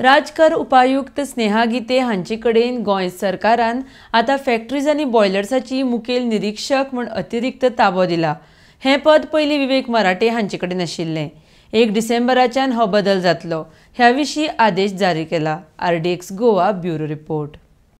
राजकर उपायुक्त स्नेहा गीते हांचे कडेन गोंय सरकारान आता फॅक्टरीज आनी बॉयलर्साची मुखेल निरीक्षक म्हूण अतिरिक्त ताबो दिला हें पद पयलीं विवेक मराठे हांचे कडेन आशिल्लें एक डिसेंबराच्यान हो बदल जातलो ह्या विशीं आदेश जारी केला R D Goa bureau report